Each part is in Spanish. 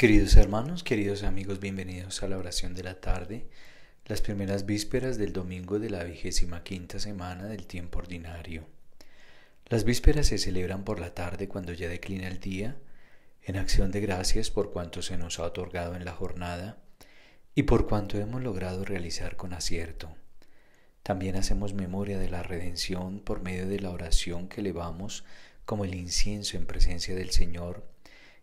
Queridos hermanos, queridos amigos, bienvenidos a la oración de la tarde, las primeras vísperas del domingo de la vigésima quinta semana del tiempo ordinario. Las vísperas se celebran por la tarde cuando ya declina el día, en acción de gracias por cuanto se nos ha otorgado en la jornada y por cuanto hemos logrado realizar con acierto. También hacemos memoria de la redención por medio de la oración que elevamos como el incienso en presencia del Señor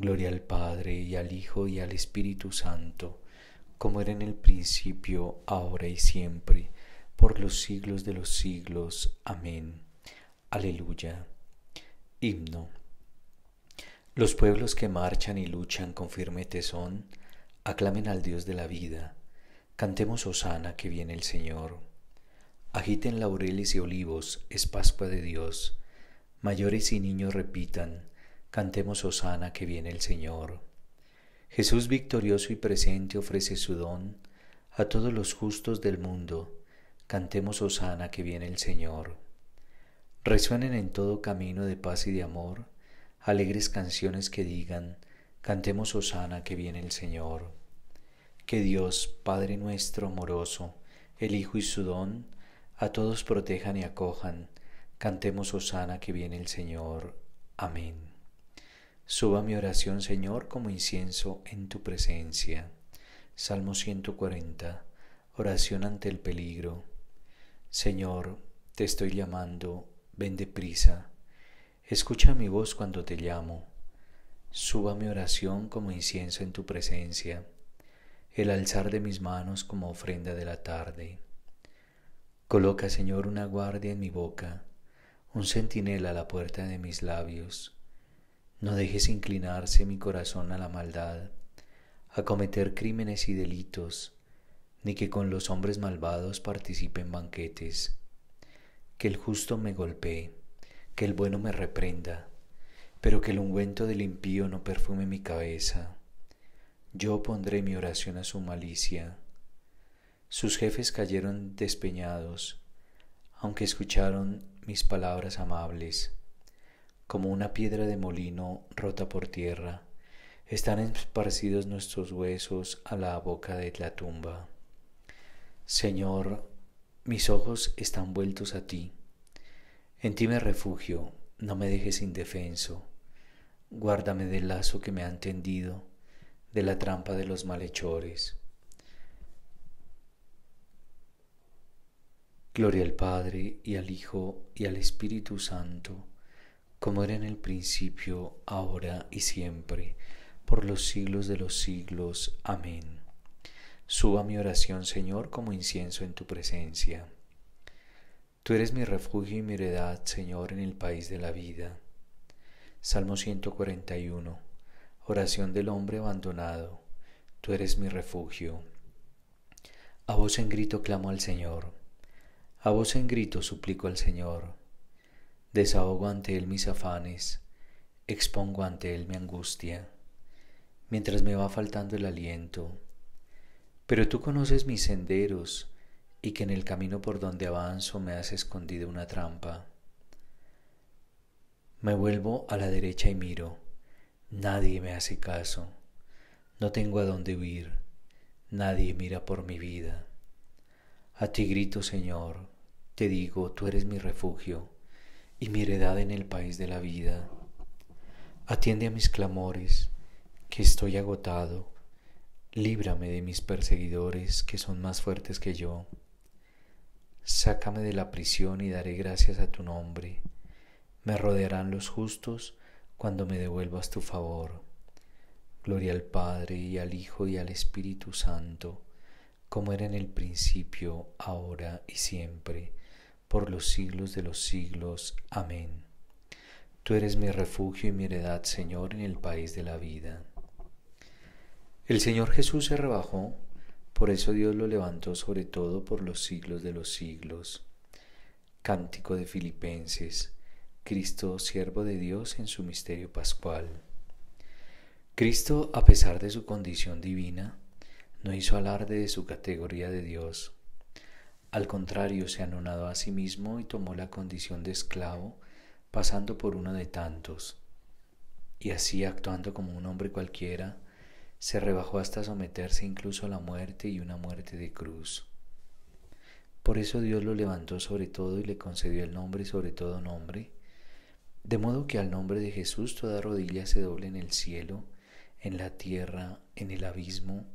Gloria al Padre y al Hijo y al Espíritu Santo, como era en el principio, ahora y siempre, por los siglos de los siglos. Amén. Aleluya. Himno. Los pueblos que marchan y luchan con firme tesón, aclamen al Dios de la vida. Cantemos Hosana que viene el Señor. Agiten laureles y olivos, es Pascua de Dios. Mayores y niños repitan, Cantemos Osana que viene el Señor. Jesús victorioso y presente ofrece su don a todos los justos del mundo. Cantemos Osana que viene el Señor. Resuenen en todo camino de paz y de amor alegres canciones que digan, Cantemos Osana que viene el Señor. Que Dios, Padre nuestro amoroso, el Hijo y su don, a todos protejan y acojan. Cantemos Osana que viene el Señor. Amén. Suba mi oración, Señor, como incienso en tu presencia. Salmo 140. Oración ante el peligro. Señor, te estoy llamando, ven deprisa. Escucha mi voz cuando te llamo. Suba mi oración como incienso en tu presencia, el alzar de mis manos como ofrenda de la tarde. Coloca, Señor, una guardia en mi boca, un centinela a la puerta de mis labios no dejes inclinarse mi corazón a la maldad, a cometer crímenes y delitos, ni que con los hombres malvados participen banquetes. Que el justo me golpee, que el bueno me reprenda, pero que el ungüento del impío no perfume mi cabeza. Yo pondré mi oración a su malicia. Sus jefes cayeron despeñados, aunque escucharon mis palabras amables como una piedra de molino rota por tierra, están esparcidos nuestros huesos a la boca de la tumba. Señor, mis ojos están vueltos a ti. En ti me refugio, no me dejes indefenso. Guárdame del lazo que me han tendido, de la trampa de los malhechores. Gloria al Padre y al Hijo y al Espíritu Santo como era en el principio, ahora y siempre, por los siglos de los siglos. Amén. Suba mi oración, Señor, como incienso en tu presencia. Tú eres mi refugio y mi heredad, Señor, en el país de la vida. Salmo 141. Oración del hombre abandonado. Tú eres mi refugio. A voz en grito clamo al Señor. A voz en grito suplico al Señor Desahogo ante Él mis afanes, expongo ante Él mi angustia, mientras me va faltando el aliento. Pero tú conoces mis senderos, y que en el camino por donde avanzo me has escondido una trampa. Me vuelvo a la derecha y miro. Nadie me hace caso. No tengo a dónde huir. Nadie mira por mi vida. A ti grito, Señor. Te digo, tú eres mi refugio y mi heredad en el país de la vida. Atiende a mis clamores, que estoy agotado. Líbrame de mis perseguidores, que son más fuertes que yo. Sácame de la prisión y daré gracias a tu nombre. Me rodearán los justos cuando me devuelvas tu favor. Gloria al Padre y al Hijo y al Espíritu Santo, como era en el principio, ahora y siempre por los siglos de los siglos. Amén. Tú eres mi refugio y mi heredad, Señor, en el país de la vida. El Señor Jesús se rebajó, por eso Dios lo levantó sobre todo por los siglos de los siglos. Cántico de Filipenses, Cristo, siervo de Dios en su misterio pascual. Cristo, a pesar de su condición divina, no hizo alarde de su categoría de Dios al contrario, se anonadó a sí mismo y tomó la condición de esclavo, pasando por uno de tantos. Y así, actuando como un hombre cualquiera, se rebajó hasta someterse incluso a la muerte y una muerte de cruz. Por eso Dios lo levantó sobre todo y le concedió el nombre sobre todo nombre, de modo que al nombre de Jesús toda rodilla se doble en el cielo, en la tierra, en el abismo,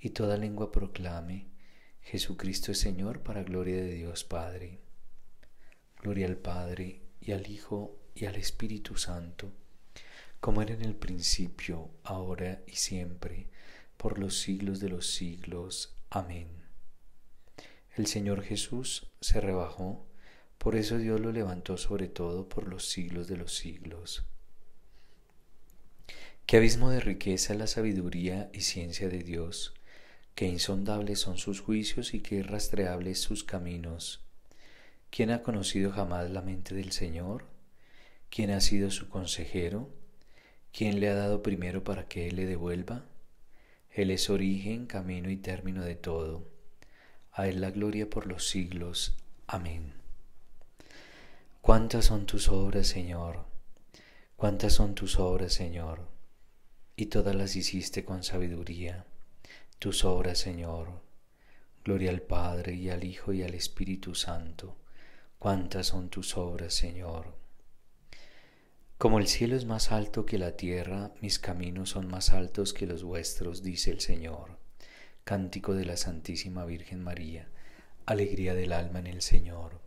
y toda lengua proclame Jesucristo es Señor para gloria de Dios Padre. Gloria al Padre y al Hijo y al Espíritu Santo, como era en el principio, ahora y siempre, por los siglos de los siglos. Amén. El Señor Jesús se rebajó, por eso Dios lo levantó sobre todo por los siglos de los siglos. Qué abismo de riqueza la sabiduría y ciencia de Dios que insondables son sus juicios y que irrastreables sus caminos. ¿Quién ha conocido jamás la mente del Señor? ¿Quién ha sido su consejero? ¿Quién le ha dado primero para que Él le devuelva? Él es origen, camino y término de todo. A Él la gloria por los siglos. Amén. Cuántas son tus obras, Señor. Cuántas son tus obras, Señor. Y todas las hiciste con sabiduría tus obras, Señor. Gloria al Padre y al Hijo y al Espíritu Santo. Cuántas son tus obras, Señor. Como el cielo es más alto que la tierra, mis caminos son más altos que los vuestros, dice el Señor. Cántico de la Santísima Virgen María, alegría del alma en el Señor.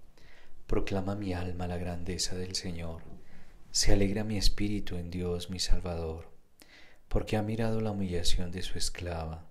Proclama mi alma la grandeza del Señor. Se alegra mi espíritu en Dios mi Salvador, porque ha mirado la humillación de su esclava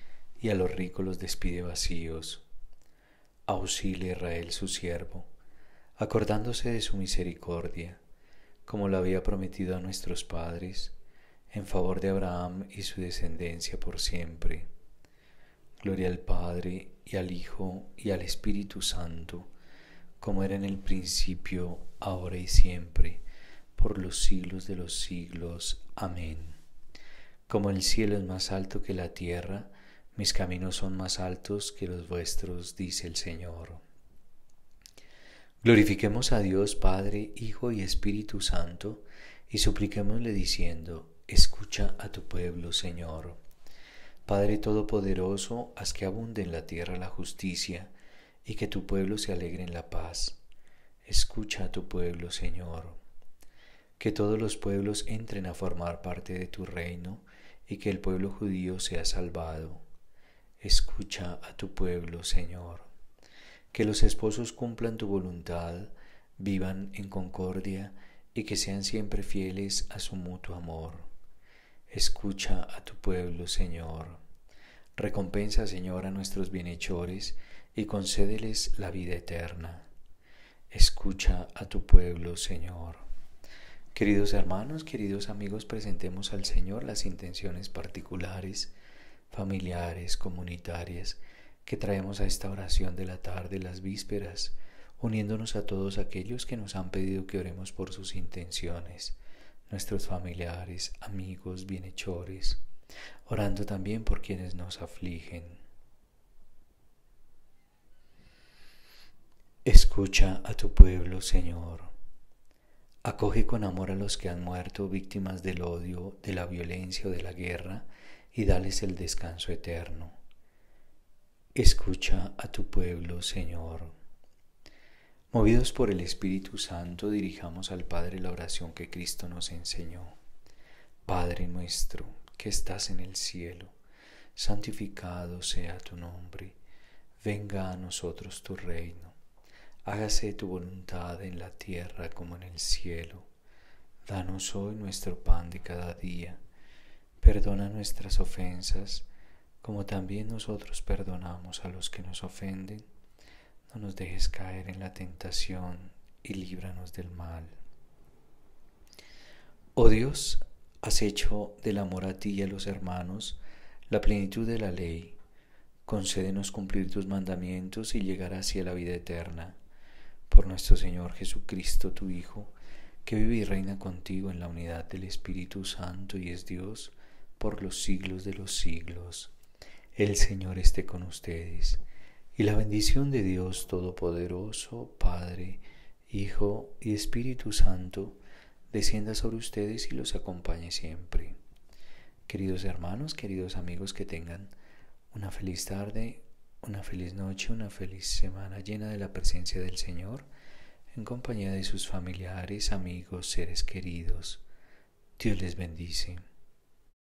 y a los ricos los despide vacíos. Auxile, Israel su siervo, acordándose de su misericordia, como lo había prometido a nuestros padres, en favor de Abraham y su descendencia por siempre. Gloria al Padre y al Hijo y al Espíritu Santo, como era en el principio, ahora y siempre, por los siglos de los siglos. Amén. Como el cielo es más alto que la tierra, mis caminos son más altos que los vuestros, dice el Señor. Glorifiquemos a Dios Padre, Hijo y Espíritu Santo, y supliquémosle diciendo, Escucha a tu pueblo, Señor. Padre Todopoderoso, haz que abunde en la tierra la justicia, y que tu pueblo se alegre en la paz. Escucha a tu pueblo, Señor. Que todos los pueblos entren a formar parte de tu reino, y que el pueblo judío sea salvado Escucha a tu pueblo, Señor. Que los esposos cumplan tu voluntad, vivan en concordia y que sean siempre fieles a su mutuo amor. Escucha a tu pueblo, Señor. Recompensa, Señor, a nuestros bienhechores y concédeles la vida eterna. Escucha a tu pueblo, Señor. Queridos hermanos, queridos amigos, presentemos al Señor las intenciones particulares familiares, comunitarias, que traemos a esta oración de la tarde, las vísperas, uniéndonos a todos aquellos que nos han pedido que oremos por sus intenciones, nuestros familiares, amigos, bienhechores, orando también por quienes nos afligen. Escucha a tu pueblo, Señor. Acoge con amor a los que han muerto víctimas del odio, de la violencia o de la guerra, y dales el descanso eterno. Escucha a tu pueblo, Señor. Movidos por el Espíritu Santo, dirijamos al Padre la oración que Cristo nos enseñó. Padre nuestro, que estás en el cielo, santificado sea tu nombre, venga a nosotros tu reino, hágase tu voluntad en la tierra como en el cielo. Danos hoy nuestro pan de cada día perdona nuestras ofensas, como también nosotros perdonamos a los que nos ofenden. No nos dejes caer en la tentación y líbranos del mal. Oh Dios, has hecho del amor a ti y a los hermanos la plenitud de la ley. Concédenos cumplir tus mandamientos y llegar hacia la vida eterna. Por nuestro Señor Jesucristo, tu Hijo, que vive y reina contigo en la unidad del Espíritu Santo y es Dios por los siglos de los siglos. El Señor esté con ustedes, y la bendición de Dios Todopoderoso, Padre, Hijo y Espíritu Santo, descienda sobre ustedes y los acompañe siempre. Queridos hermanos, queridos amigos, que tengan una feliz tarde, una feliz noche, una feliz semana llena de la presencia del Señor, en compañía de sus familiares, amigos, seres queridos. Dios les bendice.